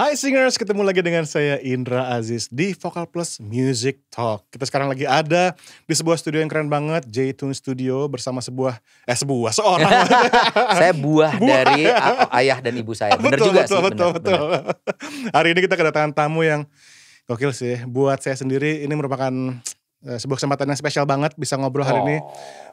Hai Singers, ketemu lagi dengan saya Indra Aziz di Vokal Plus Music Talk. Kita sekarang lagi ada di sebuah studio yang keren banget, j Tune Studio bersama sebuah eh sebuah seorang. saya buah, buah dari ayah dan ibu saya. Benar juga betul, sih. Betul, bener, betul. Bener. Hari ini kita kedatangan tamu yang gokil sih. Buat saya sendiri ini merupakan Eh, sebuah kesempatan yang spesial banget bisa ngobrol hari oh. ini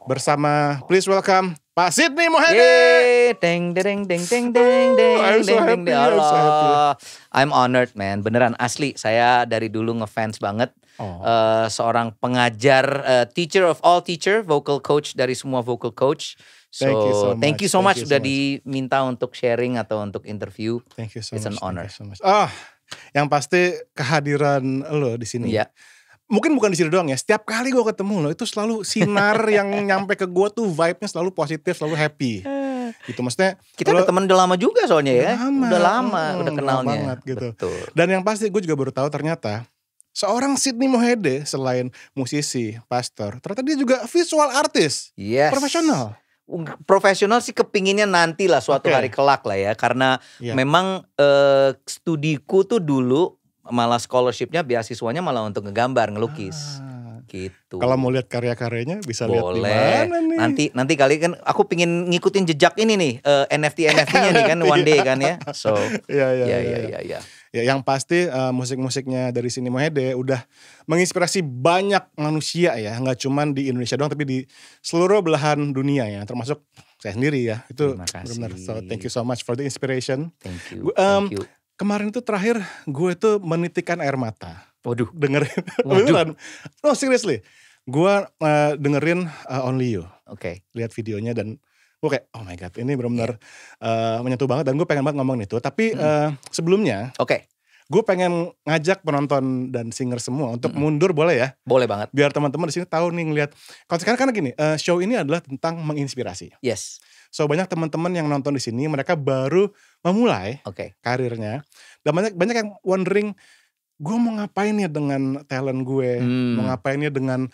bersama please welcome Pak Sidney Mohede. Deng deng deng deng deng deng I'm so happy. Deng, I'm deng I'm honored man. Beneran asli saya dari dulu ngefans banget. Oh. Uh, seorang pengajar uh, teacher of all teacher, vocal coach dari semua vocal coach. So, thank you so much. Thank you so much sudah so diminta untuk sharing atau untuk interview. Thank you so It's much. It's an honor. Thank you so much. Ah, oh, yang pasti kehadiran lo di sini. Yeah mungkin bukan di sini doang ya. Setiap kali gue ketemu lo itu selalu sinar yang nyampe ke gue tuh vibe-nya selalu positif, selalu happy. Eh. Gitu maksudnya. Kita udah temen udah lama juga soalnya ya. Lama, udah lama, hmm, udah kenalnya. Banget, gitu. Dan yang pasti gue juga baru tahu ternyata seorang Sydney Mohede selain musisi, pastor, ternyata dia juga visual artist. Yes. Profesional profesional sih kepinginnya nanti lah suatu okay. hari kelak lah ya karena yeah. memang eh, studiku tuh dulu malah scholarshipnya beasiswanya malah untuk ngegambar ngelukis ah. gitu kalau mau lihat karya-karyanya bisa Boleh. lihat di mana nih nanti nanti kali kan aku pingin ngikutin jejak ini nih uh, eh, NFT NFT-nya nih kan one day kan ya so iya, iya, ya iya, ya ya ya, ya, ya. ya yang pasti uh, musik-musiknya dari sini Mohede udah menginspirasi banyak manusia ya nggak cuman di Indonesia doang tapi di seluruh belahan dunia ya termasuk saya sendiri ya itu benar-benar so thank you so much for the inspiration thank you, um, thank you kemarin itu terakhir gue itu menitikkan air mata. Waduh. Dengerin. Waduh. No seriously. Gue uh, dengerin uh, Only You. Oke. Okay. Lihat videonya dan gue kayak oh my god ini benar-benar yeah. Iya. uh, menyentuh banget dan gue pengen banget ngomong itu. Tapi hmm. uh, sebelumnya. Oke. Okay. Gue pengen ngajak penonton dan singer semua untuk mm -hmm. mundur boleh ya? Boleh banget. Biar teman-teman di sini tahu nih ngelihat. Kalau sekarang kan gini, uh, show ini adalah tentang menginspirasi. Yes. So banyak teman-teman yang nonton di sini mereka baru memulai okay. karirnya dan banyak banyak yang wondering gue mau ngapain ya dengan talent gue, hmm. mau ngapain ya dengan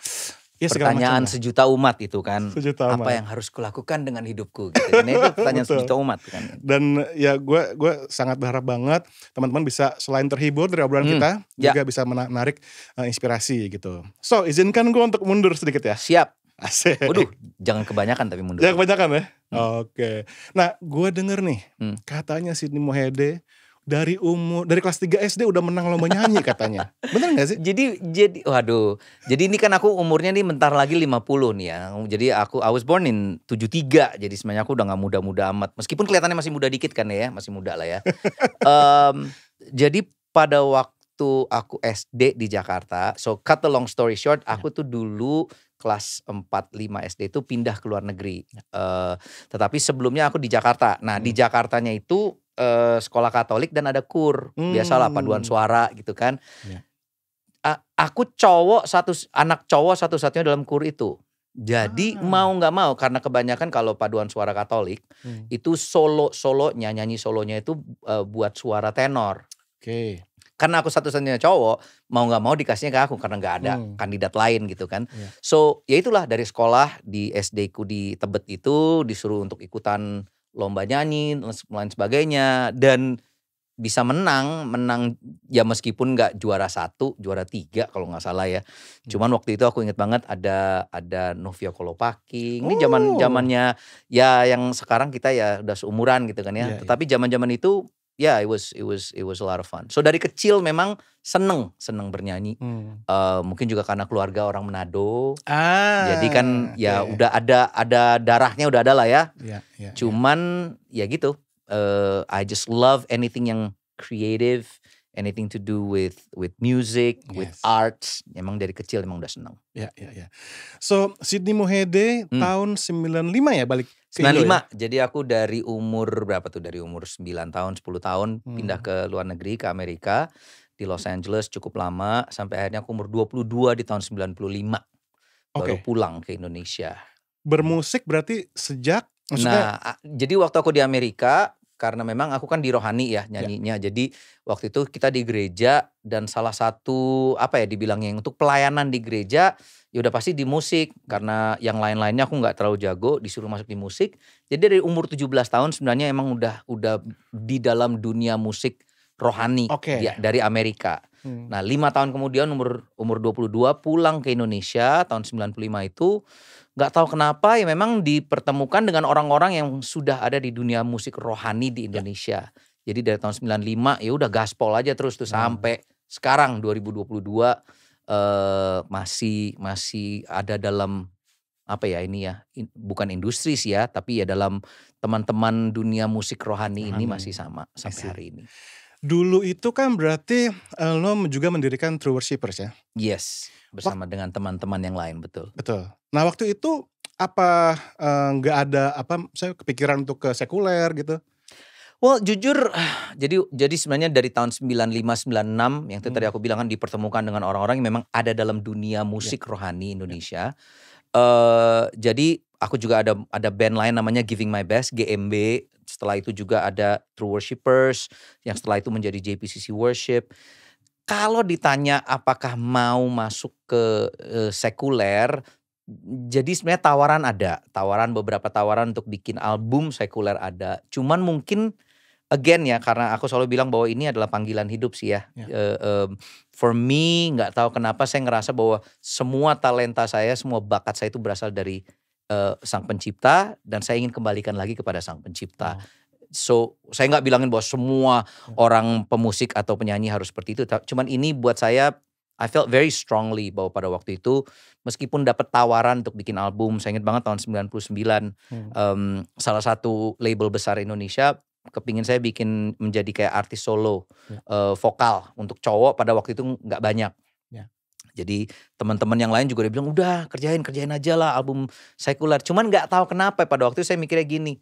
ya pertanyaan sejuta umat itu kan, sejuta umat. apa yang harus kulakukan dengan hidupku gitu. Ini itu pertanyaan sejuta umat kan. Dan ya gue gue sangat berharap banget teman-teman bisa selain terhibur dari obrolan hmm. kita ya. juga bisa menarik uh, inspirasi gitu. So izinkan gue untuk mundur sedikit ya. Siap. Asik. Waduh, jangan kebanyakan tapi mundur. Jangan kebanyakan ya. Hmm. Oke. Nah, gue denger nih, hmm. katanya Sidney Mohede dari umur dari kelas 3 SD udah menang lomba nyanyi katanya. Bener gak sih? Jadi jadi waduh. Jadi ini kan aku umurnya nih bentar lagi 50 nih ya. Jadi aku I was born in 73. Jadi sebenarnya aku udah gak muda-muda amat. Meskipun kelihatannya masih muda dikit kan ya, masih muda lah ya. um, jadi pada waktu aku SD di Jakarta, so cut the long story short, aku tuh dulu kelas 4 5 SD itu pindah ke luar negeri. Uh, tetapi sebelumnya aku di Jakarta. Nah, hmm. di Jakartanya itu uh, sekolah Katolik dan ada kur. Hmm. Biasalah paduan hmm. suara gitu kan. Ya. Uh, aku cowok satu anak cowok satu-satunya dalam kur itu. Jadi ah. mau nggak mau karena kebanyakan kalau paduan suara Katolik hmm. itu solo solonya nyanyi solonya itu uh, buat suara tenor. Oke. Okay karena aku satu-satunya cowok mau nggak mau dikasihnya ke aku karena nggak ada hmm. kandidat lain gitu kan yeah. so ya itulah dari sekolah di SD ku di Tebet itu disuruh untuk ikutan lomba nyanyi dan lain sebagainya dan bisa menang menang ya meskipun nggak juara satu juara tiga kalau nggak salah ya hmm. cuman waktu itu aku inget banget ada ada Novia Kolopaking ini zaman oh. zamannya ya yang sekarang kita ya udah seumuran gitu kan ya, yeah, iya. tetapi zaman yeah. zaman itu yeah, it was it was it was a lot of fun. So dari kecil memang seneng seneng bernyanyi. Hmm. Uh, mungkin juga karena keluarga orang Manado. Ah. Jadi kan ah, ya yeah. udah ada ada darahnya udah ada lah ya. Yeah, yeah, ya. Cuman yeah. ya gitu. Uh, I just love anything yang creative, anything to do with with music, yes. with arts. Emang dari kecil emang udah seneng. Ya, ya, ya. So, Sydney Mohede hmm. tahun 95 ya balik ke 95. Indo, ya? Jadi aku dari umur berapa tuh? Dari umur 9 tahun, 10 tahun hmm. pindah ke luar negeri ke Amerika di Los Angeles cukup lama sampai akhirnya aku umur 22 di tahun 95 okay. baru pulang ke Indonesia. Bermusik berarti sejak Maksudnya? Nah, jadi waktu aku di Amerika, karena memang aku kan di rohani ya, ya nyanyinya. Ya. Jadi waktu itu kita di gereja dan salah satu apa ya dibilangnya yang untuk pelayanan di gereja ya udah pasti di musik karena yang lain-lainnya aku nggak terlalu jago disuruh masuk di musik. Jadi dari umur 17 tahun sebenarnya emang udah udah di dalam dunia musik rohani okay. ya, dari Amerika. Hmm. Nah lima tahun kemudian umur umur 22 pulang ke Indonesia tahun 95 itu nggak tahu kenapa ya memang dipertemukan dengan orang-orang yang sudah ada di dunia musik rohani di ya. Indonesia. Ya. Jadi dari tahun 95 ya udah gaspol aja terus tuh hmm. sampai sekarang 2022 eh masih masih ada dalam apa ya ini ya in, bukan industri sih ya tapi ya dalam teman-teman dunia musik rohani Amin. ini masih sama sampai hari ini. Dulu itu kan berarti eh, lo juga mendirikan True Worshippers ya? Yes, bersama Wak dengan teman-teman yang lain betul. Betul. Nah waktu itu apa eh, nggak uh, ada apa saya kepikiran untuk ke sekuler gitu? Well jujur, jadi jadi sebenarnya dari tahun 95 96 yang hmm. aku bilang kan dipertemukan dengan orang-orang yang memang ada dalam dunia ya. musik yeah. rohani ya. Indonesia. Yeah. Uh, jadi aku juga ada ada band lain namanya Giving My Best GMB setelah itu juga ada True Worshippers, yang setelah itu menjadi JPCC Worship. Kalau ditanya apakah mau masuk ke e, sekuler, jadi sebenarnya tawaran ada, tawaran beberapa tawaran untuk bikin album sekuler ada. Cuman mungkin again ya karena aku selalu bilang bahwa ini adalah panggilan hidup sih ya. Yeah. Ya. Uh, um, for me nggak tahu kenapa saya ngerasa bahwa semua talenta saya, semua bakat saya itu berasal dari uh, sang pencipta dan saya ingin kembalikan lagi kepada sang pencipta. Hmm. So saya nggak bilangin bahwa semua hmm. orang pemusik atau penyanyi harus seperti itu. Cuman ini buat saya I felt very strongly bahwa pada waktu itu meskipun dapat tawaran untuk bikin album, saya ingat banget tahun 99 hmm. um, salah satu label besar Indonesia kepingin saya bikin menjadi kayak artis solo hmm. uh, vokal untuk cowok pada waktu itu nggak banyak. Jadi teman-teman yang lain juga dia bilang udah kerjain kerjain aja lah album sekuler. Cuman nggak tahu kenapa pada waktu itu saya mikirnya gini.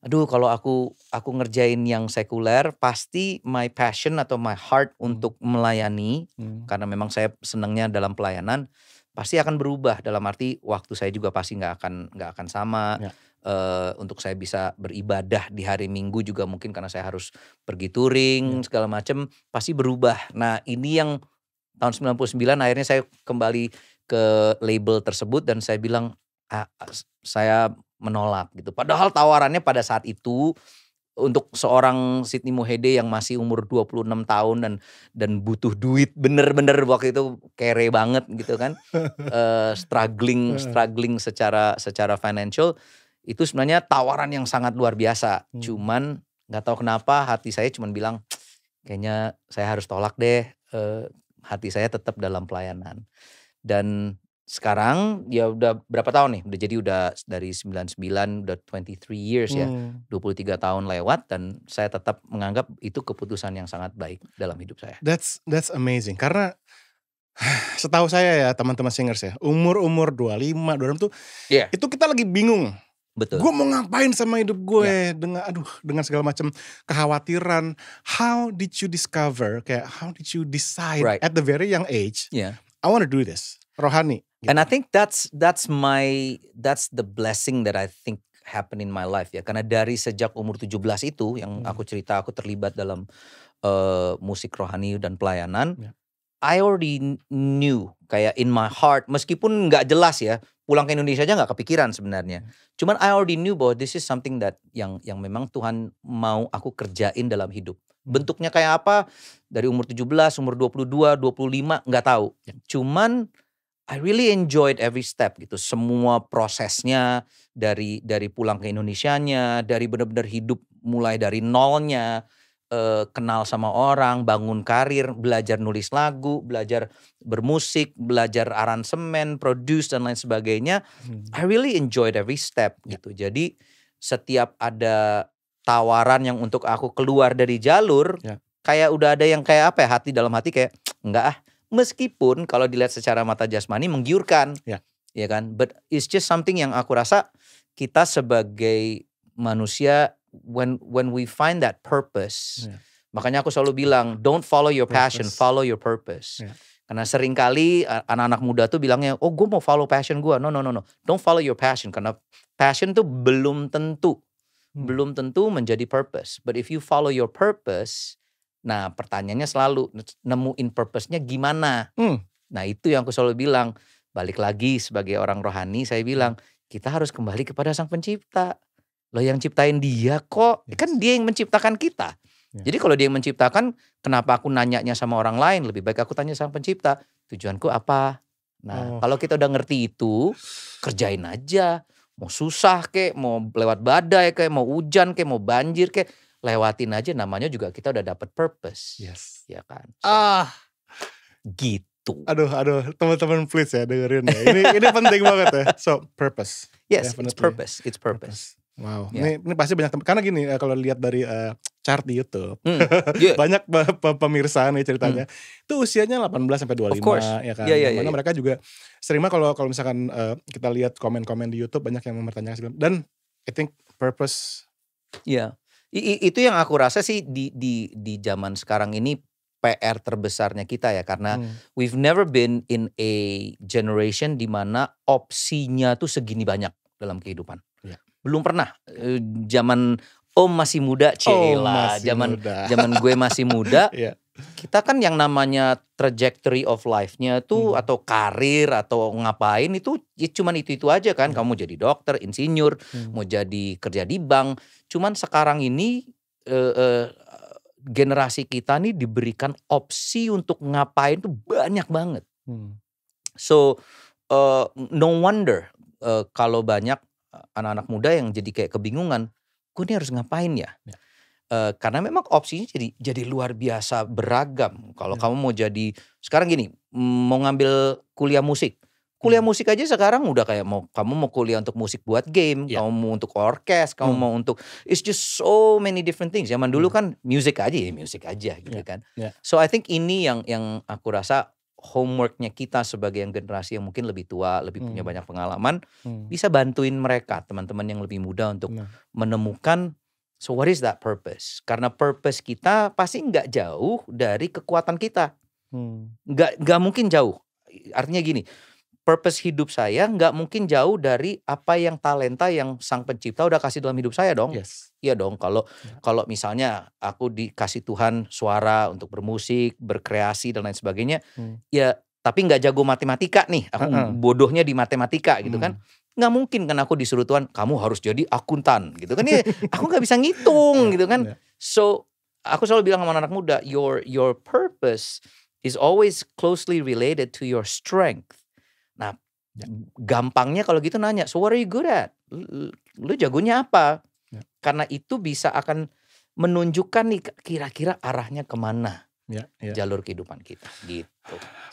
Aduh kalau aku aku ngerjain yang sekuler pasti my passion atau my heart hmm. untuk melayani hmm. karena memang saya senangnya dalam pelayanan pasti akan berubah dalam arti waktu saya juga pasti nggak akan nggak akan sama. Ya uh, untuk saya bisa beribadah di hari Minggu juga mungkin karena saya harus pergi touring hmm. segala macam pasti berubah. Nah, ini yang tahun 99 akhirnya saya kembali ke label tersebut dan saya bilang ah, saya menolak gitu. Padahal tawarannya pada saat itu untuk seorang Sydney Mohede yang masih umur 26 tahun dan dan butuh duit bener-bener waktu itu kere banget gitu kan uh, struggling hmm. struggling secara secara financial itu sebenarnya tawaran yang sangat luar biasa hmm. cuman nggak tahu kenapa hati saya cuman bilang kayaknya saya harus tolak deh uh, hati saya tetap dalam pelayanan. Dan sekarang ya udah berapa tahun nih? Udah jadi udah dari 99 udah 23 years ya. Hmm. 23 tahun lewat dan saya tetap menganggap itu keputusan yang sangat baik dalam hidup saya. That's that's amazing karena setahu saya ya teman-teman singers ya, umur-umur 25, 26 tuh yeah. itu kita lagi bingung Betul. Gue mau ngapain sama hidup gue yeah. dengan aduh dengan segala macam kekhawatiran. How did you discover? Kayak how did you decide right. at the very young age? Yeah. I want to do this. Rohani. Gitu. And I think that's that's my that's the blessing that I think happen in my life ya. Karena dari sejak umur 17 itu yang hmm. aku cerita aku terlibat dalam uh, musik rohani dan pelayanan. Yeah. I already knew kayak in my heart meskipun nggak jelas ya pulang ke Indonesia aja nggak kepikiran sebenarnya. Hmm. Cuman I already knew bahwa this is something that yang yang memang Tuhan mau aku kerjain dalam hidup. Hmm. Bentuknya kayak apa? Dari umur 17, umur 22, 25 nggak tahu. Ya. Cuman I really enjoyed every step gitu. Semua prosesnya dari dari pulang ke Indonesianya, dari benar-benar hidup mulai dari nolnya, uh, kenal sama orang, bangun karir, belajar nulis lagu, belajar bermusik, belajar aransemen, produce dan lain sebagainya. Hmm. I really enjoyed every step yeah. gitu. Jadi setiap ada tawaran yang untuk aku keluar dari jalur, yeah. kayak udah ada yang kayak apa ya hati dalam hati kayak enggak ah. Meskipun kalau dilihat secara mata jasmani menggiurkan. Yeah. Ya kan? But it's just something yang aku rasa kita sebagai manusia when when we find that purpose yeah. makanya aku selalu bilang don't follow your passion purpose. follow your purpose yeah. Karena seringkali anak-anak muda tuh bilangnya, oh gue mau follow passion gue. No, no, no, no. Don't follow your passion. Karena passion tuh belum tentu. Hmm. Belum tentu menjadi purpose. But if you follow your purpose, nah pertanyaannya selalu, nemuin purpose-nya gimana? Hmm. Nah itu yang aku selalu bilang. Balik lagi sebagai orang rohani, saya hmm. bilang, kita harus kembali kepada sang pencipta lo yang ciptain dia kok, yes. kan dia yang menciptakan kita. Yes. Ya. Jadi kalau dia yang menciptakan, kenapa aku nanyanya sama orang lain? Lebih baik aku tanya sama pencipta, tujuanku apa? Nah, oh. kalau kita udah ngerti itu, kerjain aja. Mau susah kek, mau lewat badai kek, mau hujan kek, mau banjir kek, lewatin aja namanya juga kita udah dapet purpose. Yes. Ya kan? So, ah. Gitu Tuh. Aduh, aduh, teman-teman please ya dengerin ya. Ini ini penting banget ya. So purpose. Yes, Definitely. it's purpose. It's purpose. purpose. Wow, ya. ini, ini pasti banyak karena gini eh, kalau lihat dari uh, chart di YouTube mm, yeah. banyak pemirsa nih ceritanya. Mm. Itu usianya 18 sampai 25 ya kan. Yeah, iya, yeah, Dimana iya, yeah, mereka juga juga sering kalau kalau misalkan uh, kita lihat komen-komen di YouTube banyak yang mempertanyakan dan I think purpose. ya Yeah. itu yang aku rasa sih di di di zaman sekarang ini PR terbesarnya kita ya karena hmm. we've never been in a generation di mana opsinya tuh segini banyak dalam kehidupan belum pernah eh, zaman om masih muda cila oh, zaman muda. zaman gue masih muda yeah. kita kan yang namanya trajectory of life-nya tuh hmm. atau karir atau ngapain itu ya cuman itu-itu aja kan hmm. kamu jadi dokter insinyur hmm. mau jadi kerja di bank cuman sekarang ini uh, uh, generasi kita nih diberikan opsi untuk ngapain tuh banyak banget. Hmm. So uh, no wonder uh, kalau banyak anak-anak muda yang jadi kayak kebingungan, gue ini harus ngapain ya? ya. Uh, karena memang opsinya jadi jadi luar biasa beragam. Kalau ya. kamu mau jadi sekarang gini, mau ngambil kuliah musik, kuliah hmm. musik aja sekarang udah kayak mau kamu mau kuliah untuk musik buat game, ya. kamu mau untuk orkes, kamu hmm. mau untuk it's just so many different things. Zaman dulu hmm. kan musik aja ya, musik aja gitu ya. kan. Ya. So I think ini yang yang aku rasa homeworknya kita sebagai yang generasi yang mungkin lebih tua, lebih punya hmm. banyak pengalaman, hmm. bisa bantuin mereka teman-teman yang lebih muda untuk nah. menemukan so what is that purpose? Karena purpose kita pasti nggak jauh dari kekuatan kita, hmm. nggak nggak mungkin jauh. Artinya gini, purpose hidup saya nggak mungkin jauh dari apa yang talenta yang sang pencipta udah kasih dalam hidup saya dong. Yes. Iya dong kalau ya. kalau misalnya aku dikasih Tuhan suara untuk bermusik, berkreasi dan lain sebagainya, hmm. ya tapi nggak jago matematika nih, aku hmm. bodohnya di matematika gitu kan hmm. nggak mungkin kan aku disuruh Tuhan kamu harus jadi akuntan gitu kan ya aku nggak bisa ngitung ya, gitu kan ya. so aku selalu bilang sama anak, anak muda your your purpose is always closely related to your strength Yeah. Gampangnya kalau gitu nanya, so what are you good at? Lu, lu jagonya apa? Yeah. Karena itu bisa akan menunjukkan nih kira-kira arahnya kemana yeah, yeah. jalur kehidupan kita gitu.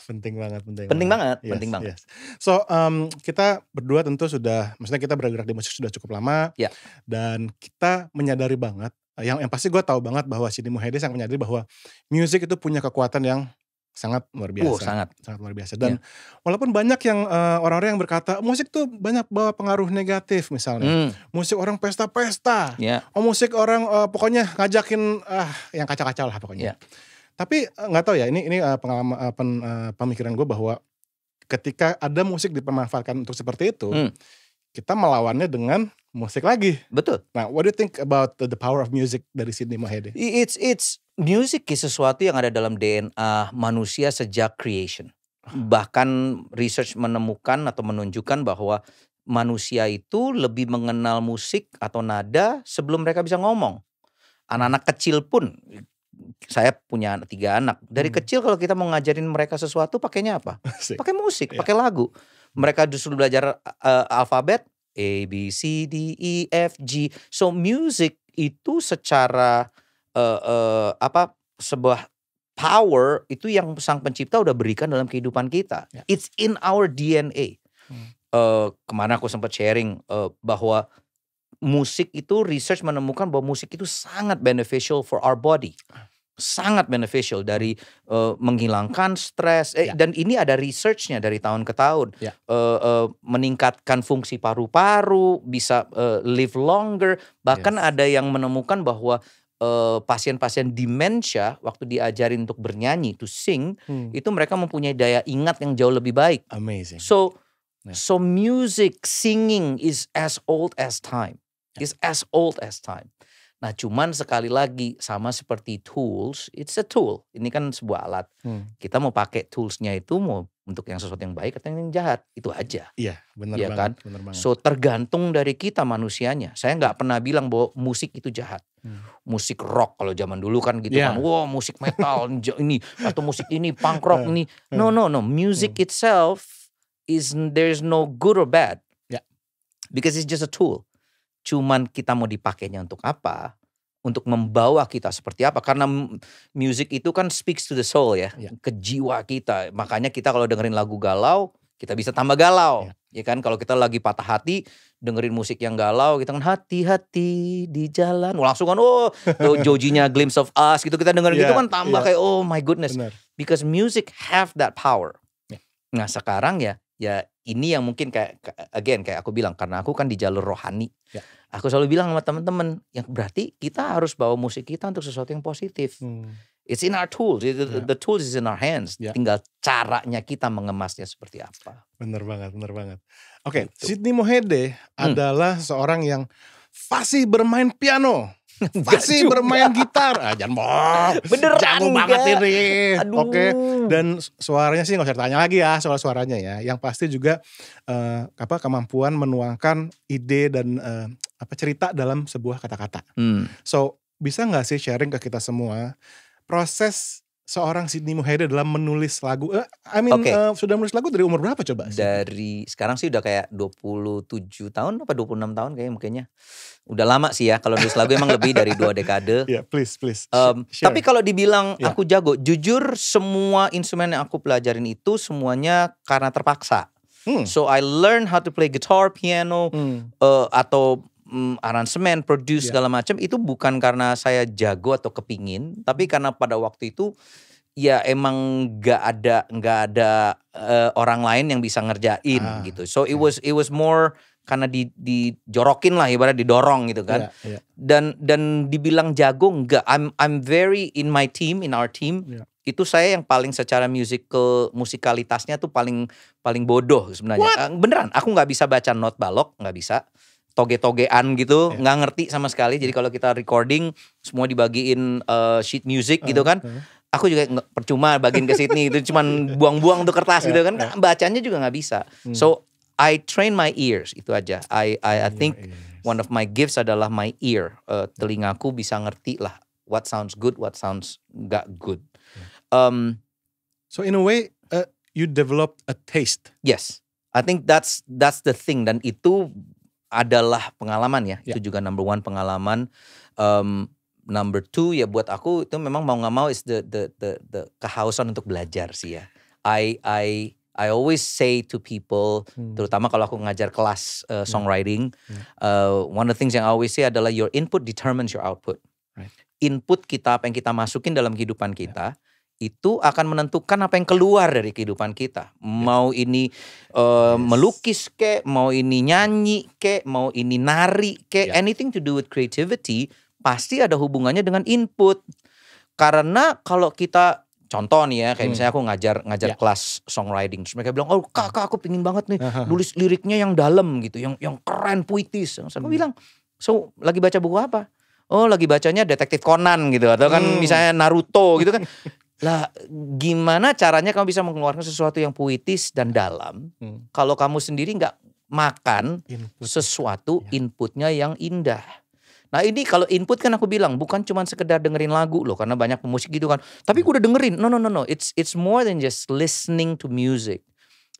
Penting banget, penting, penting banget, banget yes, penting banget. Yes. So um, kita berdua tentu sudah, maksudnya kita bergerak di musik sudah cukup lama, yeah. dan kita menyadari banget yang yang pasti gue tahu banget bahwa Sidney Muhedes yang menyadari bahwa musik itu punya kekuatan yang sangat luar biasa. Oh, sangat. Sangat luar biasa. Iya. Dan yeah. walaupun banyak yang orang eh, orang-orang yang berkata musik tuh banyak bawa pengaruh negatif misalnya. Mm. Musik orang pesta-pesta. Yeah. Oh, musik orang uh, pokoknya ngajakin ah uh, yang kaca kacau lah pokoknya. Yeah. Tapi eh, nggak uh, tahu ya ini ini uh, pengalaman uh, pen, uh, pemikiran gue bahwa ketika ada musik dipermanfaatkan untuk seperti itu, mm. kita melawannya dengan musik lagi. Betul. Nah, what do you think about the power of music dari Sydney Mohede? It's it's music is sesuatu yang ada dalam DNA manusia sejak creation. Ah. Bahkan research menemukan atau menunjukkan bahwa manusia itu lebih mengenal musik atau nada sebelum mereka bisa ngomong. Anak-anak hmm. kecil pun saya punya tiga anak. Dari hmm. kecil kalau kita mau ngajarin mereka sesuatu pakainya apa? Pakai musik, iya. pakai yeah. lagu. Mereka justru belajar uh, alfabet A B C D E F G. So music itu secara uh, uh, apa sebuah power itu yang sang pencipta udah berikan dalam kehidupan kita. Yeah. It's in our DNA. Hmm. Uh, kemana aku sempat sharing uh, bahwa musik itu research menemukan bahwa musik itu sangat beneficial for our body. Ah sangat beneficial dari uh, menghilangkan stres eh, ya. dan ini ada researchnya dari tahun ke tahun ya. uh, uh, meningkatkan fungsi paru-paru bisa uh, live longer bahkan yes. ada yang menemukan bahwa pasien-pasien uh, demensia waktu diajarin untuk bernyanyi to sing hmm. itu mereka mempunyai daya ingat yang jauh lebih baik amazing so yeah. so music singing is as old as time ya. is as old as time Nah, cuman sekali lagi sama seperti tools, it's a tool. Ini kan sebuah alat. Hmm. Kita mau pakai toolsnya itu mau untuk yang sesuatu yang baik atau yang jahat, itu aja. Iya, benar ya kan? banget. So tergantung dari kita manusianya. Saya nggak pernah bilang bahwa musik itu jahat. Hmm. Musik rock kalau zaman dulu kan gitu yeah. kan. Wow, musik metal ini atau musik ini punk rock eh, ini. Eh. No, no, no. Music hmm. itself is there's no good or bad. Yeah. Because it's just a tool cuman kita mau dipakainya untuk apa, untuk membawa kita seperti apa karena music itu kan speaks to the soul ya, ya. ke jiwa kita. Makanya kita kalau dengerin lagu galau, kita bisa tambah galau. Ya, ya kan kalau kita lagi patah hati, dengerin musik yang galau, kita kan hati-hati di jalan. Wah, langsung kan oh, Jojinya Glimpse of Us gitu kita dengerin yeah, gitu iya, kan tambah yeah. kayak oh my goodness. Benar. Because music have that power. Yeah. Nah, sekarang ya ya ini yang mungkin kayak again kayak aku bilang karena aku kan di jalur rohani. Ya. Aku selalu bilang sama teman-teman yang berarti kita harus bawa musik kita untuk sesuatu yang positif. Hmm. It's in our tools. It, yeah. The tools is in our hands. Yeah. Tinggal caranya kita mengemasnya seperti apa. Bener banget, bener banget. Oke, okay, gitu. Sydney Mohede hmm. adalah seorang yang fasih bermain piano pasti bermain gitar. Ah, jangan bohong. Beneran Jago enggak. banget ini. Oke. Okay. Dan suaranya sih gak usah tanya lagi ya soal suaranya ya. Yang pasti juga uh, apa kemampuan menuangkan ide dan uh, apa cerita dalam sebuah kata-kata. Hmm. So bisa nggak sih sharing ke kita semua proses seorang Sidney Mohair dalam menulis lagu? Uh, I mean okay. uh, eh, sudah menulis lagu dari umur berapa coba? Dari sekarang sih udah kayak 27 tahun apa 26 tahun kayaknya mungkinnya. Udah lama sih ya kalau nulis lagu emang lebih dari dua dekade. Ya yeah, please please. Um, Tapi kalau dibilang yeah. aku jago, jujur semua instrumen yang aku pelajarin itu semuanya karena terpaksa. Hmm. So I learn how to play guitar, piano, hmm. uh, atau mm, aransemen, produce yeah. segala macam itu bukan karena saya jago atau kepingin, tapi hmm. karena pada waktu itu ya emang nggak ada nggak ada uh, orang lain yang bisa ngerjain ah, gitu. So it iya. was it was more karena di di jorokin lah ibarat didorong gitu kan. Yeah, yeah. Dan dan dibilang jago enggak. I'm I'm very in my team, in our team. Yeah. Itu saya yang paling secara musical musikalitasnya tuh paling paling bodoh sebenarnya. What? Eh, beneran, aku nggak bisa baca not balok, nggak bisa toge-togean gitu, iya. nggak yeah. ngerti sama sekali. Jadi iya. kalau kita recording semua dibagiin uh, sheet music eh, gitu kan. Uh. Aku juga percuma bagiin ke Sydney itu cuman iya. buang-buang tuh kertas gitu kan. Bacanya juga nggak bisa. Hmm. So I train my ears itu aja. I I, I think one of my gifts adalah my ear. Uh, telingaku bisa ngerti lah what sounds good, what sounds gak good. Um, so in a way, uh, you develop a taste. Yes, I think that's that's the thing dan itu adalah pengalaman ya, ya. itu juga number one pengalaman. Um, number two ya buat aku itu memang mau nggak mau is the, the the the kehausan untuk belajar sih ya. I I I always say to people, hmm. terutama kalau aku ngajar kelas uh, songwriting, hmm. Uh, one of the things yang I always say adalah your input determines your output. Right. Input kita apa yang kita masukin dalam kehidupan ya. kita. Yeah itu akan menentukan apa yang keluar dari kehidupan kita. Ya. Mau ini uh, yes. melukis ke, mau ini nyanyi ke, mau ini nari ke, yeah. anything to do with creativity pasti ada hubungannya dengan input. Karena kalau kita contoh nih ya, kayak hmm. misalnya aku ngajar ngajar yeah. kelas songwriting, terus mereka bilang, "Oh, Kakak, aku pingin banget nih nulis liriknya yang dalam gitu, yang yang keren puitis." Saya aku hmm. bilang, "So, lagi baca buku apa?" oh lagi bacanya detektif Conan gitu atau kan hmm. misalnya Naruto gitu kan Lah gimana caranya kamu bisa mengeluarkan sesuatu yang puitis dan dalam hmm. kalau kamu sendiri nggak makan Input. sesuatu ya. inputnya yang indah. Nah ini kalau input kan aku bilang bukan cuma sekedar dengerin lagu loh karena banyak pemusik gitu kan. Tapi gue hmm. udah dengerin. No no no no. It's it's more than just listening to music.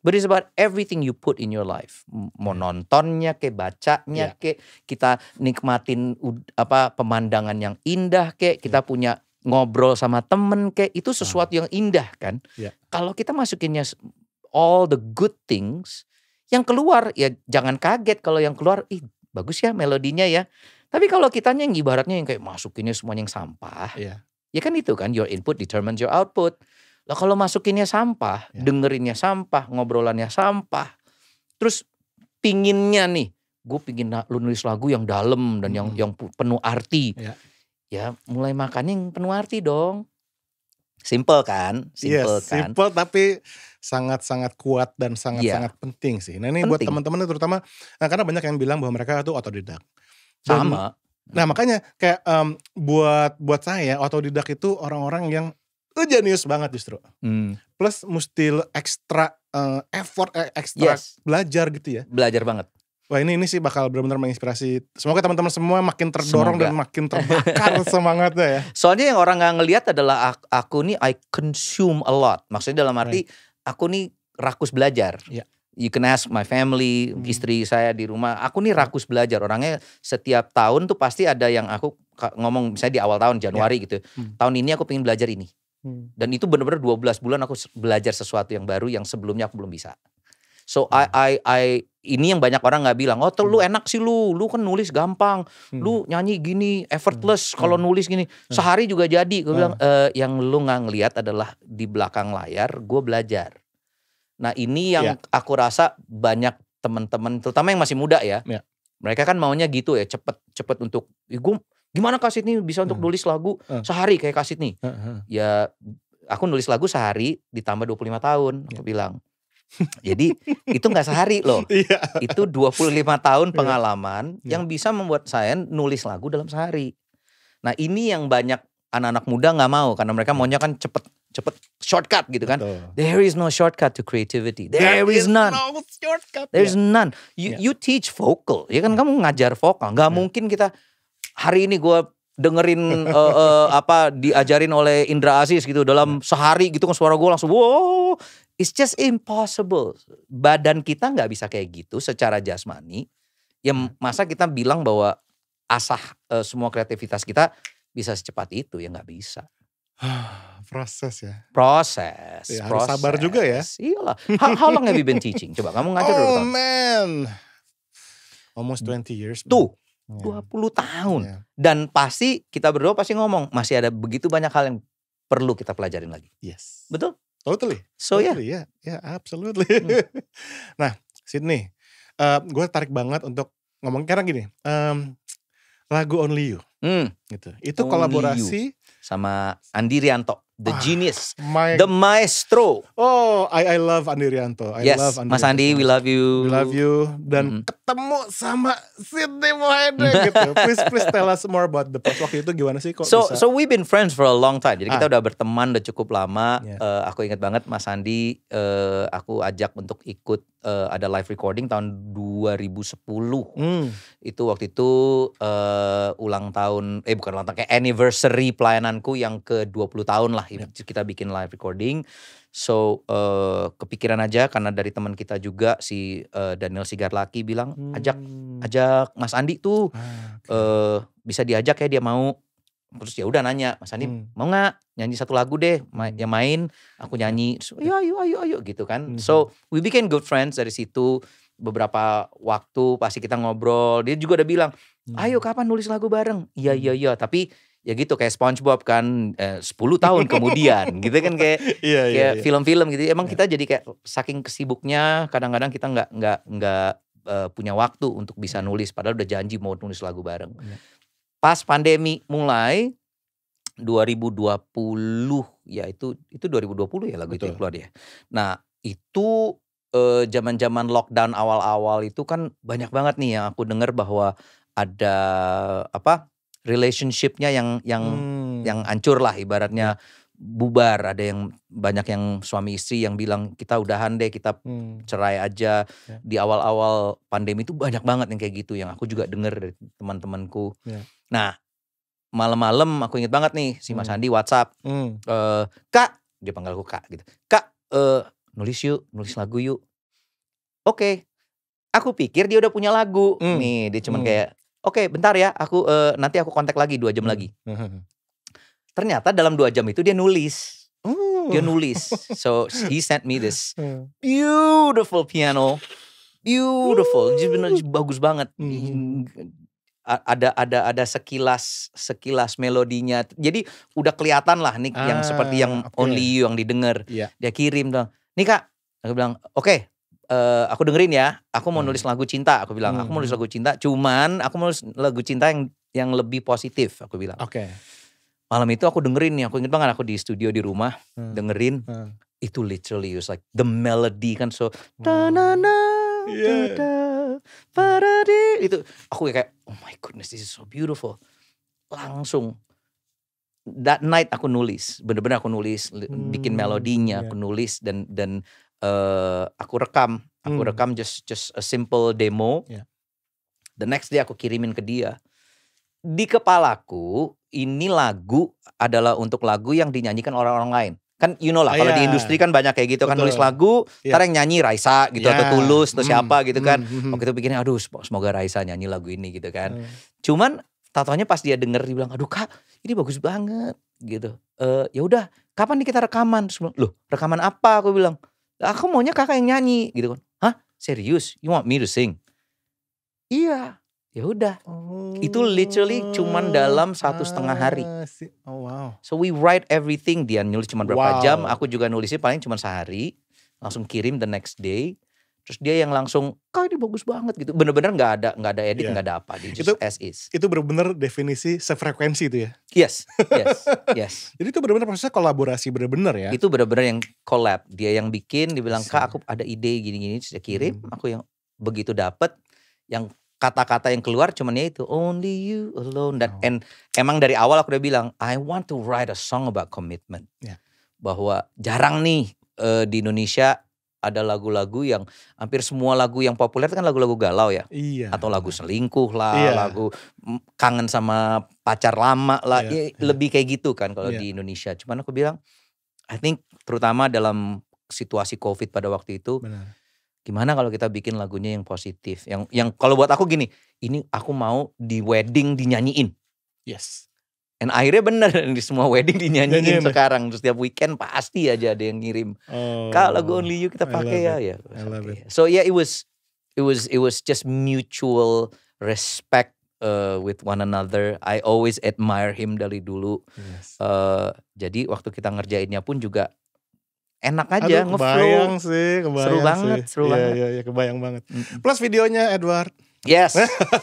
But it's about everything you put in your life. Mau ya. nontonnya ke, bacanya yeah. ke, kita nikmatin apa pemandangan yang indah ke, kita yeah. punya ngobrol sama temen kayak itu ah. sesuatu yang indah kan. Yeah. Kalau kita masukinnya all the good things yang keluar ya jangan kaget kalau yang keluar ih bagus ya melodinya ya. Tapi kalau kitanya yang ibaratnya yang kayak masukinnya semuanya yang sampah. Yeah. Ya kan itu kan your input determines your output. Lah kalau masukinnya sampah, yeah. dengerinnya sampah, ngobrolannya sampah. Terus pinginnya nih, gue pingin lu nulis lagu yang dalam dan yang yang penuh arti. Yeah ya mulai makan yang penuh arti dong. Simple kan, iya, simple yes, kan. Simple tapi sangat-sangat kuat dan iya. sangat-sangat yeah. penting sih. Nah ini penting. buat teman-teman terutama nah, karena banyak yang bilang bahwa mereka itu otodidak. Dan, Sama. Nah makanya kayak um, buat buat saya otodidak itu orang-orang yang eh, jenius banget justru. Hmm. Plus mesti ekstra uh, effort, eh, ekstra yes. belajar gitu ya. Belajar banget. Wah ini ini sih bakal benar-benar menginspirasi. Semoga teman-teman semua makin terdorong Semoga. dan makin terbakar semangatnya ya. Soalnya yang orang nggak ngelihat adalah aku, aku nih I consume a lot. Maksudnya dalam arti right. aku nih rakus belajar. Yeah. You can ask my family, hmm. istri saya di rumah. Aku nih rakus belajar. Orangnya setiap tahun tuh pasti ada yang aku ngomong misalnya di awal tahun Januari yeah. gitu. Hmm. Tahun ini aku pengen belajar ini. Hmm. Dan itu benar-benar 12 bulan aku belajar sesuatu yang baru yang sebelumnya aku belum bisa. So I hmm. I I ini yang banyak orang nggak bilang, oh tuh lu hmm. enak sih lu, lu kan nulis gampang, hmm. lu nyanyi gini effortless hmm. kalau nulis gini sehari juga jadi. Gue bilang e, yang lu nggak ngelihat adalah di belakang layar gue belajar. Nah ini yang yeah. aku rasa banyak teman-teman, terutama yang masih muda ya, yeah. mereka kan maunya gitu ya, cepet cepet untuk, gue gimana Kasit nih bisa untuk nulis lagu sehari kayak Kasit nih? Ya aku nulis lagu sehari ditambah 25 tahun, aku yeah. bilang jadi itu nggak sehari loh. Iya. Itu 25 tahun iya. pengalaman yeah. yang bisa membuat saya nulis lagu dalam sehari. Nah ini yang banyak anak-anak muda nggak mau karena mereka iya. maunya kan cepet cepet shortcut gitu kan. Betul. There is no shortcut to creativity. There, There is, none. No shortcut. There is yeah. none. You, yeah. you teach vocal, ya kan iya. kamu ngajar vokal. Gak yeah. mungkin kita hari ini gue dengerin uh, uh, apa diajarin oleh Indra Aziz gitu dalam sehari gitu kan suara gue langsung wow It's just impossible. Badan kita nggak bisa kayak gitu secara jasmani. Ya masa kita bilang bahwa asah uh, semua kreativitas kita bisa secepat itu ya nggak bisa. proses ya. Proses. Ya, proses. Harus sabar juga ya. Iyalah. How, how long have you been teaching? Coba kamu ngajar oh, dulu. Oh man. Almost 20 hmm. years. Tuh. Yeah. 20 tahun. Yeah. Dan pasti kita berdua pasti ngomong masih ada begitu banyak hal yang perlu kita pelajarin lagi. Yes. Betul? Totally. So totally, yeah. Yeah, yeah absolutely. Hmm. nah, Sydney, uh, eh, gue tarik banget untuk ngomong karena gini, um, lagu Only You. Hmm. Gitu. Itu Only kolaborasi you. sama Andi Rianto, the ah, genius, my, the maestro. Oh, I I love Andi Rianto. I yes, love Andi Mas Rianto. Andi, we love you. We love you dan mm ketemu sama Sydney Mohede gitu. Please please tell us more about the past waktu itu gimana sih kok So bisa? so we've been friends for a long time. Jadi ah. kita udah berteman udah cukup lama. Yeah. Eh, uh, aku ingat banget Mas Andi uh, aku ajak untuk ikut uh, ada live recording tahun 2010. Mm. Itu waktu itu uh, ulang tahun eh bukan ulang tahun kayak anniversary pelayananku yang ke 20 tahun lah. Yeah. Kita bikin live recording So uh, kepikiran aja karena dari teman kita juga si uh, Daniel Sigarlaki bilang hmm. ajak ajak Mas Andi tuh ah, okay. uh, eh, bisa diajak ya dia mau. Terus ya udah nanya Mas Andi hmm. mau nggak nyanyi satu lagu deh ma hmm. yang main aku nyanyi. So, ayo ayo ayo gitu kan. Hmm. So hmm. we became good friends dari situ beberapa waktu pasti kita ngobrol. Dia juga udah bilang, "Ayo hmm. kapan nulis lagu bareng?" Iya iya iya, tapi ya gitu kayak SpongeBob kan eh, 10 tahun kemudian gitu kan kayak iya, iya, kayak iya. film-film iya. gitu emang iya. kita jadi kayak saking kesibuknya kadang-kadang kita nggak nggak nggak uh, punya waktu untuk bisa iya. nulis padahal udah janji mau nulis lagu bareng iya. pas pandemi mulai 2020 ya itu itu 2020 ya lagu Betul. itu keluar ya nah itu eh, zaman-zaman uh, lockdown awal-awal itu kan banyak banget nih yang aku dengar bahwa ada apa relationshipnya yang yang hmm. yang ancur lah ibaratnya ya. bubar ada yang banyak yang suami istri yang bilang kita udah deh kita hmm. cerai aja yeah. di awal-awal pandemi itu banyak banget yang kayak gitu yang aku juga dengar dari teman-temanku yeah. nah malam-malam aku inget banget nih si Mas hmm. WhatsApp hmm. Uh, kak dia panggil aku kak gitu kak uh, nulis yuk nulis lagu yuk oke okay. aku pikir dia udah punya lagu hmm. nih dia cuman hmm. kayak Oke, okay, bentar ya, aku uh, nanti aku kontak lagi dua jam hmm. lagi. Hmm. Ternyata dalam dua jam itu dia nulis. Ooh. Dia nulis. So he sent me this hmm. beautiful piano. Beautiful. Jadi benar bagus banget. Mm. Ada ada ada sekilas sekilas melodinya. Jadi udah kelihatan lah nih ah, yang seperti yang ah, okay. only you yang didengar. Yeah. Dia kirim tuh. Nih Kak, aku bilang, "Oke, okay, uh, aku dengerin ya, aku mau hmm. nulis lagu cinta, aku bilang, hmm. aku mau nulis hmm. lagu cinta, cuman aku mau nulis lagu cinta yang yang lebih positif, aku bilang. Oke. Okay. Malam itu aku dengerin nih, aku inget banget aku di studio di rumah hmm. dengerin hmm. itu literally was like the melody kan so hmm. yeah. itu aku ya kayak oh my goodness this is so beautiful. Langsung that night aku nulis, bener-bener aku nulis, hmm. bikin melodinya, yeah. aku nulis dan dan uh, aku rekam, aku hmm. rekam just just a simple demo. Yeah. The next day aku kirimin ke dia. Di kepalaku ini lagu adalah untuk lagu yang dinyanyikan orang-orang lain kan you know lah ah, kalau yeah. di iya. industri kan banyak kayak gitu kan, Betul. kan nulis lagu yeah. yang nyanyi Raisa gitu yeah. atau ya. Tulus atau mm. siapa gitu kan mm. waktu itu bikinnya aduh semoga Raisa nyanyi lagu ini gitu kan mm. cuman tatonya pas dia denger dia bilang aduh kak ini bagus banget gitu e, ya udah kapan nih kita rekaman Terus, loh rekaman apa aku bilang aku maunya kakak yang nyanyi gitu kan hah serius you want me to sing iya ya udah oh. itu literally cuman oh, dalam satu setengah hari ah, oh, wow. so we write everything dia nulis cuma berapa wow. jam aku juga nulisnya paling cuma sehari langsung kirim the next day terus dia yang langsung kah ini bagus banget gitu bener-bener nggak -bener ada nggak ada edit iya. nggak yeah. ada apa di itu, as is itu bener-bener definisi sefrekuensi itu ya yes yes yes jadi itu bener-bener prosesnya kolaborasi bener-bener ya itu bener-bener yang collab dia yang bikin dibilang kak aku ada ide gini-gini sudah kirim hmm. aku yang begitu dapat yang kata-kata yang keluar cuman ya itu only you alone that oh. and emang dari awal aku udah bilang I want to write a song about commitment yeah. bahwa jarang nih uh, di Indonesia ada lagu-lagu yang hampir semua lagu yang populer itu kan lagu-lagu galau ya. Iya. Atau lagu selingkuh lah, iya. lagu kangen sama pacar lama lah, iya, ya, iya. lebih kayak gitu kan kalau iya. di Indonesia. Cuman aku bilang I think terutama dalam situasi Covid pada waktu itu Benar. gimana kalau kita bikin lagunya yang positif. Yang yang kalau buat aku gini, ini aku mau di wedding dinyanyiin. Yes. Dan akhirnya bener di semua wedding dinyanyiin Nyanyi, ya? sekarang. Terus setiap weekend pasti aja ada yang ngirim. Oh, Kalau lagu Only You kita pakai ya. ya So yeah, it was it was it was just mutual respect uh, with one another. I always admire him dari dulu. Yes. Uh, jadi waktu kita ngerjainnya pun juga enak aja Aduh, kebayang ngeflow. sih, kebayang seru sih. banget, seru yeah, banget. Ya yeah, yeah, kebayang banget. Plus videonya Edward. Yes.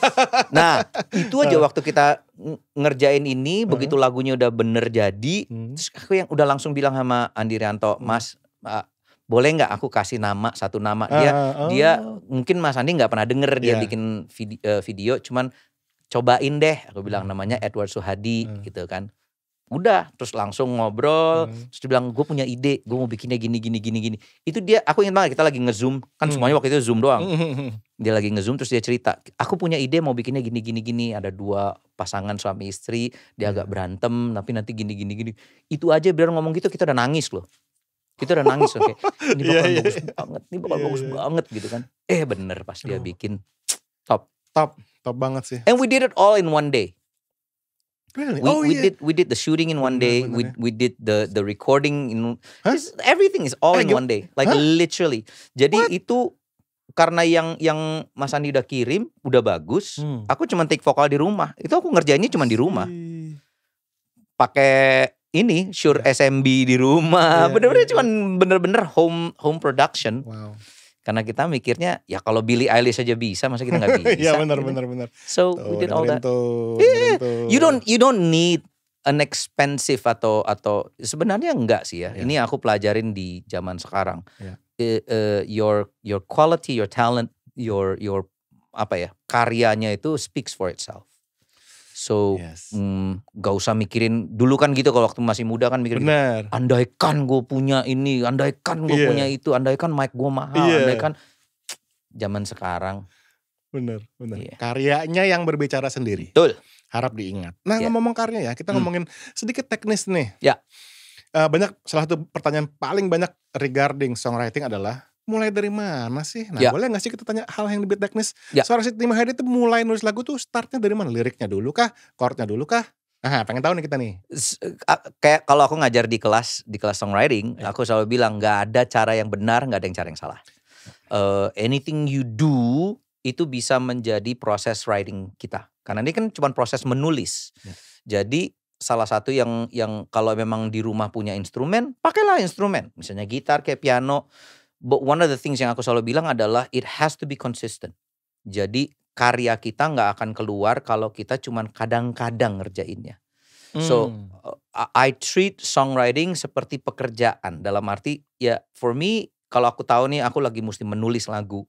nah, itu aja waktu kita ngerjain ini, begitu lagunya udah bener jadi, hmm. terus aku yang udah langsung bilang sama Andi Rianto, hmm. Mas, uh, boleh nggak aku kasih nama satu nama dia? Uh, oh. Dia mungkin Mas Andi nggak pernah denger yeah. dia iya. bikin video, uh, eh, video, cuman cobain deh. Aku bilang hmm. namanya Edward Suhadi hmm. gitu kan udah terus langsung ngobrol hmm. terus dia bilang gue punya ide gue mau bikinnya gini gini gini gini itu dia aku ingat banget kita lagi ngezoom kan hmm. semuanya waktu itu zoom doang hmm. hmm, hmm. dia lagi ngezoom terus dia cerita aku punya ide mau bikinnya gini gini gini ada dua pasangan suami istri dia agak hmm. berantem tapi nanti gini gini gini itu aja biar ngomong gitu kita udah nangis loh kita udah nangis oke okay. ini iya, bakal yeah, bagus yeah. banget ini bakal yeah, bagus yeah. Iya. banget gitu kan eh bener pas dia bikin top top top banget sih and we did it all in one day Really? We, oh, we yeah. did we did the shooting in one day. we we did the the recording in huh? everything is all eh, in one day. Like huh? literally. Jadi What? itu karena yang yang Mas Andi udah kirim udah bagus. Hmm. Aku cuma take vokal di rumah. Itu aku ngerjainnya cuma di rumah. Pakai ini sure yeah. SMB di rumah. Iya, bener-bener yeah, yeah, bener-bener home home production. Wow. Karena kita mikirnya ya kalau Billy Eilish saja bisa, masa kita nggak iya, bisa? Ya benar gitu. Kan? benar benar. So tuh, we did all that. Tuh, yeah. Iya, iya. You don't you don't need an expensive atau atau sebenarnya enggak sih ya. Yeah. Ini aku pelajarin di zaman sekarang. Yeah. Uh, eh, uh, your your quality, your talent, your your apa ya karyanya itu speaks for itself. So yes. mm, gak usah mikirin dulu kan gitu kalau waktu masih muda kan mikirin Bener. andaikan gue punya ini, andaikan gue yeah. punya itu, andaikan mic gue mahal, yeah. andaikan zaman sekarang. Bener, bener. Yeah. Karyanya yang berbicara sendiri. Betul. Harap diingat. Nah yeah. ngomong karya ya, kita hmm. ngomongin sedikit teknis nih. Ya. Yeah. Uh, banyak salah satu pertanyaan paling banyak regarding songwriting adalah mulai dari mana sih? Nah, ya. boleh gak sih kita tanya hal yang lebih teknis? Ya. si Siti Mahadi itu mulai nulis lagu tuh startnya dari mana? Liriknya dulu kah? Chordnya dulu kah? Aha, pengen tahu nih kita nih. Kayak kalau aku ngajar di kelas di kelas songwriting, ya. aku selalu bilang nggak ada cara yang benar, nggak ada yang cara yang salah. Uh, anything you do itu bisa menjadi proses writing kita. Karena ini kan cuma proses menulis. Ya. Jadi salah satu yang yang kalau memang di rumah punya instrumen, pakailah instrumen. Misalnya gitar kayak piano But one of the things yang aku selalu bilang adalah it has to be consistent. Jadi karya kita nggak akan keluar kalau kita cuma kadang-kadang ngerjainnya. Mm. So hmm. uh, I treat songwriting seperti pekerjaan dalam arti ya for me kalau aku tahu nih aku lagi mesti menulis lagu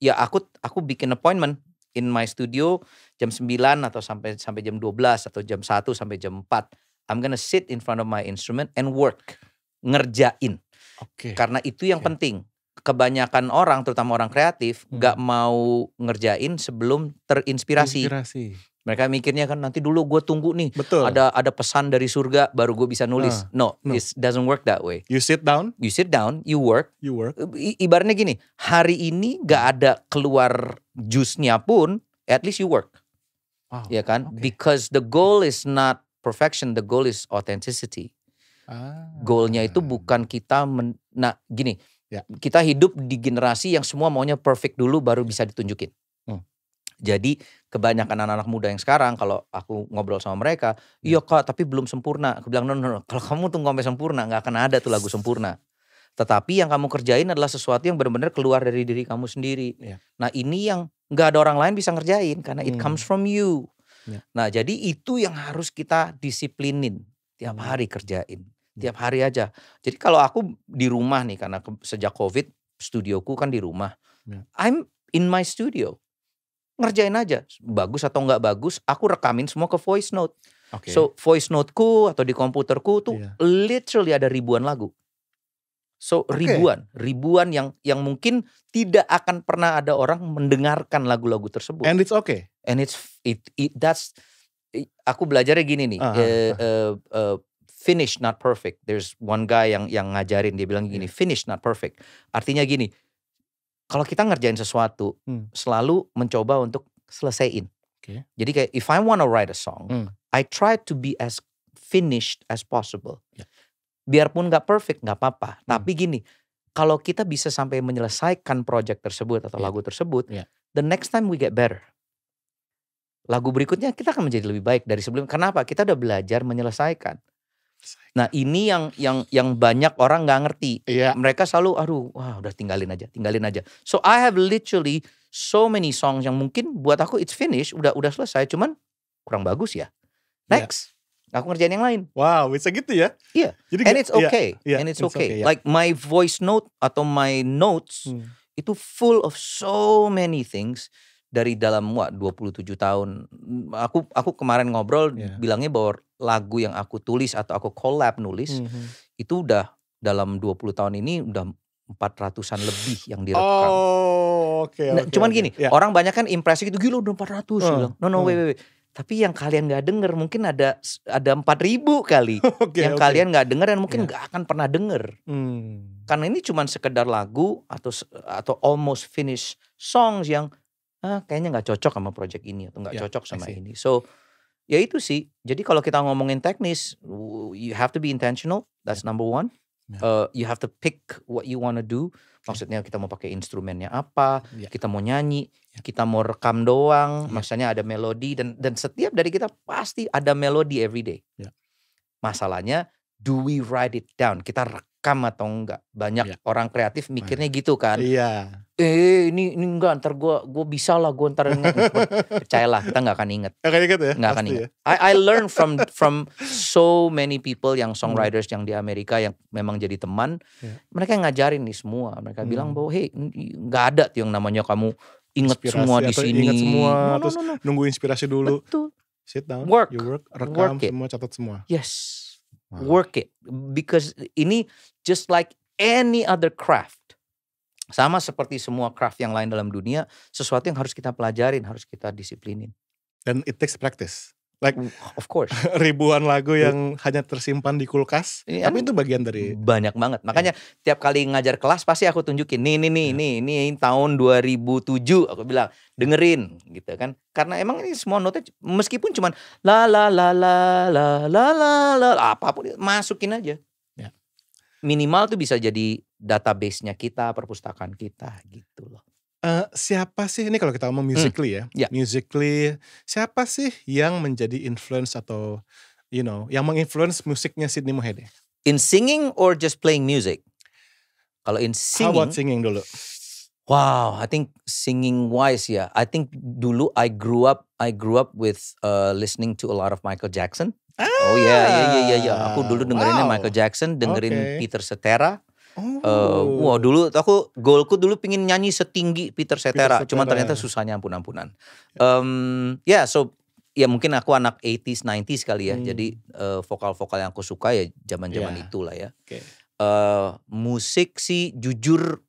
ya aku aku bikin appointment in my studio jam 9 atau sampai sampai jam 12 atau jam 1 sampai jam 4 I'm gonna sit in front of my instrument and work ngerjain Okay. Karena itu yang okay. penting kebanyakan orang terutama orang kreatif hmm. gak mau ngerjain sebelum terinspirasi. Inspirasi. Mereka mikirnya kan nanti dulu gue tunggu nih Betul. ada ada pesan dari surga baru gue bisa nulis. Uh, no, no, it doesn't work that way. You sit down. You sit down. You work. You work. I, ibaratnya gini, hari ini gak ada keluar jusnya pun, at least you work. Wow. Ya kan? Okay. Because the goal is not perfection, the goal is authenticity. Ah. Goalnya itu bukan kita men, nah gini Ya. Kita hidup di generasi yang semua maunya perfect dulu baru bisa ditunjukin. Hmm. Jadi kebanyakan anak-anak muda yang sekarang kalau aku ngobrol sama mereka, hmm. iya kak tapi belum sempurna. Aku bilang no, no, no. kalau kamu tunggu sampai sempurna nggak akan ada tuh lagu sempurna. Tetapi yang kamu kerjain adalah sesuatu yang benar-benar keluar dari diri kamu sendiri. Yeah. Nah ini yang nggak ada orang lain bisa ngerjain karena it comes hmm. from you. Yeah. Nah jadi itu yang harus kita disiplinin tiap hmm. hari kerjain. Iya. tiap hari aja. Jadi kalau aku di rumah nih karena sejak Covid studioku kan di rumah. Yeah. I'm in my studio. Ngerjain aja, bagus atau nggak bagus, aku rekamin semua ke voice note. Okay. So voice noteku atau di komputerku tuh yeah. literally ada ribuan lagu. So okay. ribuan, ribuan yang yang mungkin tidak akan pernah ada orang mendengarkan lagu-lagu tersebut. And it's okay. And it's it, it that's aku belajarnya gini nih. Uh ah, -huh. Ah. uh, eh, uh, ah. uh, eh, eh, finish not perfect. There's one guy yang yang ngajarin dia bilang gini, iya. finish not perfect. Artinya gini, kalau kita ngerjain sesuatu, hmm. selalu mencoba untuk selesaiin. Okay. Jadi kayak if I wanna write a song, hmm. I try to be as finished as possible. Yeah. Biarpun nggak perfect nggak apa-apa, hmm. tapi gini, kalau kita bisa sampai menyelesaikan project tersebut atau yeah. lagu tersebut, yeah. the next time we get better. Lagu berikutnya kita akan menjadi lebih baik dari sebelum. Kenapa? Kita udah belajar menyelesaikan. Nah ini yang yang yang banyak orang nggak ngerti. Yeah. Mereka selalu, aduh, wah udah tinggalin aja, tinggalin aja. So I have literally so many songs yang mungkin buat aku it's finished, udah udah selesai, cuman kurang bagus ya. Iya. Next, yeah. aku ngerjain yang lain. Wow, bisa gitu ya? Iya. Yeah. Jadi, and it's okay, yeah, yeah, and it's, it's okay. yeah. Iya. Like my voice note atau my notes hmm. itu full of so many things dari dalam what 27 tahun. Aku aku kemarin ngobrol yeah. bilangnya bahwa lagu yang aku tulis atau aku collab nulis mm -hmm. itu udah dalam 20 tahun ini udah 400-an lebih yang direkam. Oh, oke. Okay, nah, okay, cuman okay. gini, yeah. orang banyak kan impresi gitu, gila udah 400. Uh, No, no, uh. wait, wait, wait. Tapi yang kalian gak denger mungkin ada ada 4000 kali. okay, yang okay. kalian gak denger dan mungkin yeah. gak akan pernah denger. Hmm. Karena ini cuman sekedar lagu atau atau almost finished songs yang ah, kayaknya gak cocok sama project ini atau gak yeah, cocok sama ini. So ya itu sih. Jadi kalau kita ngomongin teknis, you have to be intentional. Ya. That's number one. Uh, you have to pick what you wanna do. Ya. Maksudnya kita mau pakai instrumennya apa, yeah. kita mau nyanyi, yeah. kita mau rekam doang. Yeah. Maksudnya ada melodi dan dan setiap dari kita pasti ada melodi every day. Yeah. Masalahnya do we write it down? Kita rekam atau enggak? Banyak yeah. orang kreatif mikirnya yeah. gitu kan. Iya. Yeah eh ini ini enggak ntar gue gue bisa lah gue ntar inget percayalah kita nggak akan inget nggak akan inget ya nggak akan inget ya? I I learn from from so many people yang hmm. songwriters hmm. yang di Amerika yang memang jadi teman yeah. mereka ngajarin nih semua mereka hmm. bilang bahwa hey nggak ada tuh yang namanya kamu inget inspirasi semua di sini inget semua no, no, terus no, no. nunggu inspirasi dulu Betul. sit down work you work rekam work semua catat semua yes wow. work it because ini just like any other craft sama seperti semua craft yang lain dalam dunia, sesuatu yang harus kita pelajarin, harus kita disiplinin. Dan it takes practice. Like of course ribuan lagu iya. yang yeah. hanya tersimpan di kulkas, yeah. tapi itu bagian dari banyak banget. Iya. Makanya yeah. tiap kali ngajar kelas pasti aku tunjukin nih nih nih yeah. nih ini tahun 2007 aku bilang dengerin gitu kan. Karena emang ini semua notnya meskipun cuman la la la la la la la, la apapun masukin aja minimal tuh bisa jadi database-nya kita, perpustakaan kita gitu loh. Uh, siapa sih ini kalau kita ngomong hmm, musically hmm, ya, yeah. musically siapa sih yang menjadi influence atau you know yang menginfluence musiknya Sydney Mohede? In singing or just playing music? Kalau in singing, how about singing dulu? Wow, I think singing wise ya. Yeah. I think dulu I grew up I grew up with uh, listening to a lot of Michael Jackson. Ah. Oh iya iya iya iya. iya. Aku ah, dulu dengerinnya wow. Michael Jackson, dengerin okay. Peter Cetera. Eh, oh. Uh, wow dulu aku goalku dulu pingin nyanyi setinggi Peter Cetera, Peter cuman ternyata ya. susahnya ampun-ampunan. Um, ya yeah, so ya mungkin aku anak 80s 90s kali ya. Hmm. Jadi uh, vokal-vokal yang aku suka ya zaman-zaman yeah. itulah ya. Okay. Uh, eh, musik sih jujur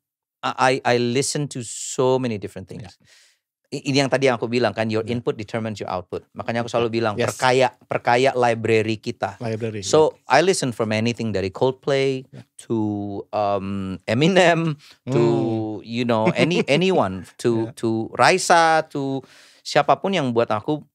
I I listen to so many different ya. things. Yeah ini yang tadi yang aku bilang kan your iya. input determines your output. Makanya aku iya. selalu bilang yes. perkaya perkaya library kita. Library. So yeah. I listen from anything dari Coldplay yeah. to um, Eminem mm. to hmm. you know any anyone to yeah. to Raisa to siapapun yang buat aku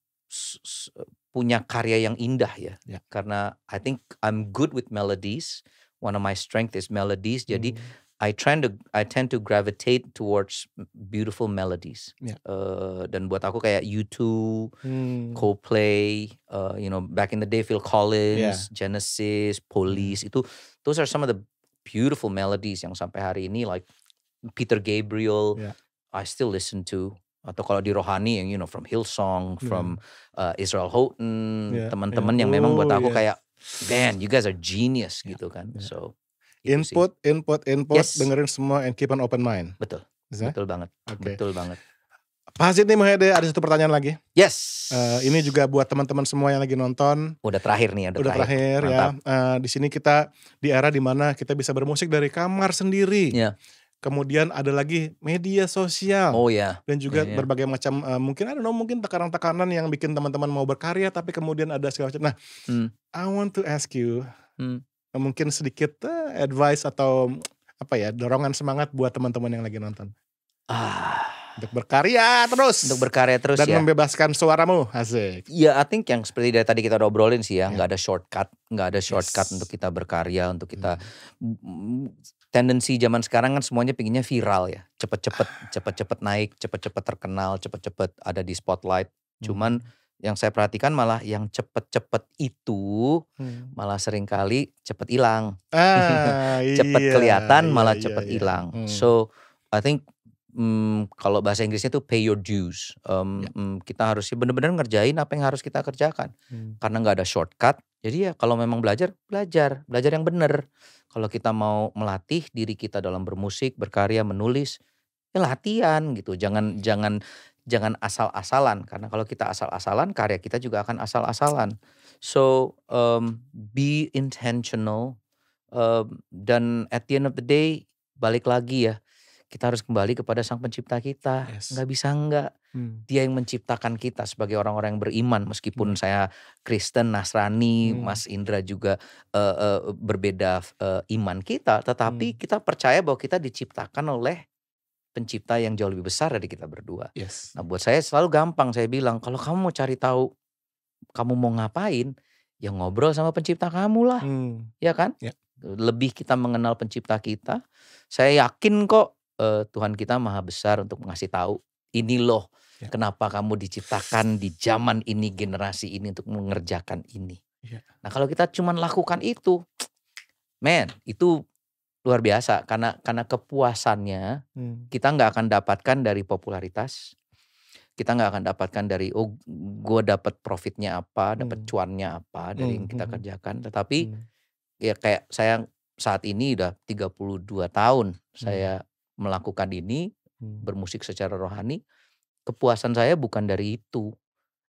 punya karya yang indah ya. Yeah. Karena I think I'm good with melodies. One of my strength is melodies. Jadi hmm. I tend to I tend to gravitate towards beautiful melodies. Yeah. Uh, dan buat aku kayak U2, hmm. Coldplay, uh, you know, back in the day Phil Collins, yeah. Genesis, Police hmm. itu those are some of the beautiful melodies yang sampai hari ini like Peter Gabriel yeah. I still listen to atau kalau di rohani yang you know from Hillsong, yeah. from hmm. uh, Israel Houghton, yeah. teman-teman yeah. yang memang buat oh, aku yeah. kayak man you guys are genius yeah. gitu kan. Yeah. So Gitu input, input, input, yes. dengerin semua and keep an open mind. Betul. Betul banget. Okay. Betul banget. Pak Hasid nih Muhede ada satu pertanyaan lagi. Yes. Uh, ini juga buat teman-teman semua yang lagi nonton. Udah terakhir nih, ya, udah, udah terakhir. terakhir ya. Uh, di sini kita di era dimana kita bisa bermusik dari kamar sendiri. Yeah. Kemudian ada lagi media sosial. Oh ya. Yeah. Dan juga yeah, yeah. berbagai macam uh, mungkin ada no mungkin tekanan-tekanan yang bikin teman-teman mau berkarya tapi kemudian ada segala macam. Nah, hmm. I want to ask you. Hmm mungkin sedikit uh, advice atau apa ya dorongan semangat buat teman-teman yang lagi nonton? Ah. Untuk berkarya terus. Untuk berkarya terus Dan ya. membebaskan suaramu, asik. Ya, I think yang seperti dari tadi kita udah obrolin sih ya, ya. nggak yeah. ada shortcut, nggak ada shortcut yes. untuk kita berkarya, untuk kita hmm. tendensi zaman sekarang kan semuanya pinginnya viral ya, cepet-cepet, ah. cepet-cepet naik, cepet-cepet terkenal, cepet-cepet ada di spotlight. Hmm. Cuman yang saya perhatikan malah yang cepet-cepet itu hmm. malah seringkali cepet hilang. Ah, cepet iya, kelihatan iya, malah iya, cepet iya. hilang. Iya. Hmm. So I think um, kalau bahasa Inggrisnya itu pay your dues. Um, ya. um, kita harus benar-benar ngerjain apa yang harus kita kerjakan. Hmm. Karena nggak ada shortcut. Jadi ya kalau memang belajar, belajar, belajar yang benar. Kalau kita mau melatih diri kita dalam bermusik, berkarya, menulis, ya latihan gitu. Jangan jangan jangan asal-asalan karena kalau kita asal-asalan karya kita juga akan asal-asalan. So um, be intentional um, dan at the end of the day balik lagi ya kita harus kembali kepada sang pencipta kita. Yes. Nggak bisa nggak. Hmm. Dia yang menciptakan kita sebagai orang-orang yang beriman. Meskipun hmm. saya Kristen, Nasrani, hmm. Mas Indra juga uh, uh, berbeda uh, iman kita. Tetapi hmm. kita percaya bahwa kita diciptakan oleh pencipta yang jauh lebih besar dari kita berdua. Yes. Nah buat saya selalu gampang saya bilang kalau kamu mau cari tahu kamu mau ngapain ya ngobrol sama pencipta kamu lah, hmm. ya kan? Yeah. Lebih kita mengenal pencipta kita, saya yakin kok uh, Tuhan kita maha besar untuk ngasih tahu ini loh yeah. kenapa kamu diciptakan di zaman ini generasi ini untuk mengerjakan ini. Yeah. Nah kalau kita cuma lakukan itu, man itu luar biasa karena karena kepuasannya hmm. kita nggak akan dapatkan dari popularitas kita nggak akan dapatkan dari oh gue dapat profitnya apa dapat hmm. cuannya apa dari hmm. yang kita hmm. kerjakan tetapi hmm. ya kayak saya saat ini udah 32 tahun hmm. saya melakukan ini hmm. bermusik secara rohani kepuasan saya bukan dari itu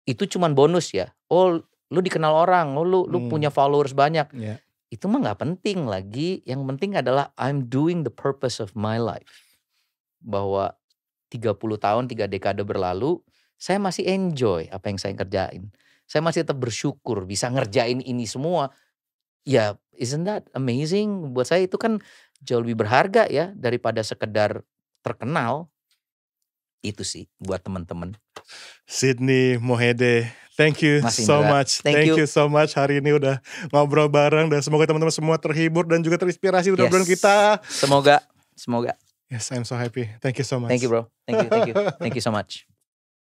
itu cuman bonus ya oh lu dikenal orang oh lu hmm. lu punya hmm. followers banyak yeah itu mah nggak penting lagi. Yang penting adalah I'm doing the purpose of my life. Bahwa 30 tahun, tiga dekade berlalu, saya masih enjoy apa yang saya kerjain. Saya masih tetap bersyukur bisa ngerjain ini semua. Ya, isn't that amazing? Buat saya itu kan jauh lebih berharga ya daripada sekedar terkenal. Itu sih buat teman-teman. Sydney Mohede Thank you Mas so much. Thank, Thank you. you so much hari ini udah ngobrol bareng dan semoga teman-teman semua terhibur dan juga terinspirasi dari yes. kita. Semoga, semoga. Yes, I'm so happy. Thank you so much. Thank you, bro. Thank you, thank you, thank you so much.